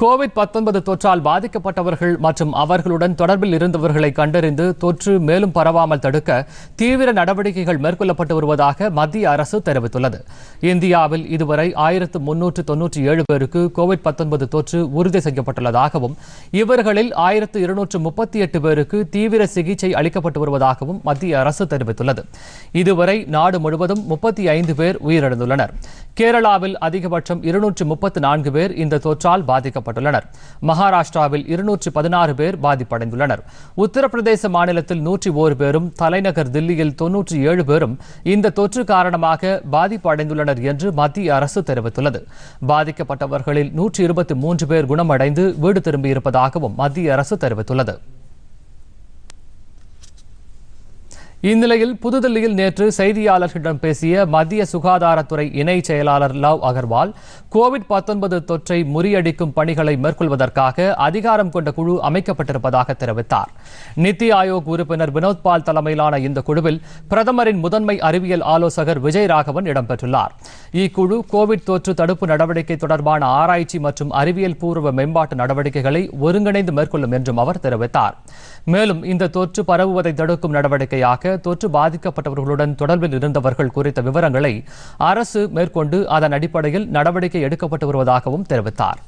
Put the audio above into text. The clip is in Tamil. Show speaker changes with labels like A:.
A: கோவிட் பத்தொன்பது தொற்றால் பாதிக்கப்பட்டவர்கள் மற்றும் அவர்களுடன் தொடர்பில் இருந்தவர்களை கண்டறிந்து தொற்று மேலும் பரவாமல் தடுக்க தீவிர நடவடிக்கைகள் மேற்கொள்ளப்பட்டு வருவதாக மத்திய அரசு தெரிவித்துள்ளது இந்தியாவில் இதுவரை ஆயிரத்து முன்னூற்று தொன்னூற்றி ஏழு பேருக்கு கோவிட் பத்தொன்பது தொற்று உறுதி செய்யப்பட்டுள்ளதாகவும் இவர்களில் ஆயிரத்து இருநூற்று முப்பத்தி எட்டு பேருக்கு தீவிர சிகிச்சை அளிக்கப்பட்டு வருவதாகவும் மத்திய அரசு தெரிவித்துள்ளது இதுவரை நாடு முழுவதும் முப்பத்தி ஐந்து பேர் உயிரிழந்துள்ளனர் கேரளாவில் அதிகபட்சம் இருநூற்று முப்பத்து நான்கு பேர் இந்த தொற்றால் பாதிக்கப்பட்டுள்ளனர் மகாராஷ்டிராவில் இருநூற்று பதினாறு பேர் பாதிப்படைந்துள்ளனர் உத்தரப்பிரதேச மாநிலத்தில் நூற்றி ஒரு பேரும் தலைநகர் தில்லியில் தொன்னூற்றி ஏழு பேரும் இந்த தொற்று காரணமாக பாதிப்பு அடைந்துள்ளனர் என்று மத்திய அரசு தெரிவித்துள்ளது பாதிக்கப்பட்டவர்களில் நூற்றி இருபத்தி மூன்று பேர் குணமடைந்து வீடு திரும்பியிருப்பதாகவும் மத்திய அரசு தெரிவித்துள்ளது இந்நிலையில் புதுதில்லியில் நேற்று செய்தியாளர்களிடம் பேசிய மத்திய சுகாதாரத்துறை இணை செயலாளர் லவ் அகர்வால் கோவிட் பத்தொன்பது தொற்றை முறியடிக்கும் பணிகளை மேற்கொள்வதற்காக அதிகாரம் கொண்ட குழு அமைக்கப்பட்டிருப்பதாக தெரிவித்தார் நித்தி ஆயோக் உறுப்பினர் வினோத் பால் தலைமையிலான இந்த குழுவில் பிரதமரின் முதன்மை அறிவியல் ஆலோசகர் விஜய் ராகவன் இடம்பெற்றுள்ளார் இக்குழு கோவிட் தொற்று தடுப்பு நடவடிக்கை தொடர்பான ஆராய்ச்சி மற்றும் அறிவியல் பூர்வ மேம்பாட்டு நடவடிக்கைகளை ஒருங்கிணைந்து மேற்கொள்ளும் என்றும் அவர் தெரிவித்தார் மேலும் இந்த தொற்று பரவுவதை தடுக்கும் நடவடிக்கையாக தொற்று பாதிக்கப்பட்டவர்களுடன் தொடர்பில் இருந்தவர்கள் குறித்த விவரங்களை அரசு மேற்கொண்டு அதன் அடிப்படையில் நடவடிக்கை எடுக்கப்பட்டு வருவதாகவும் தெரிவித்தார்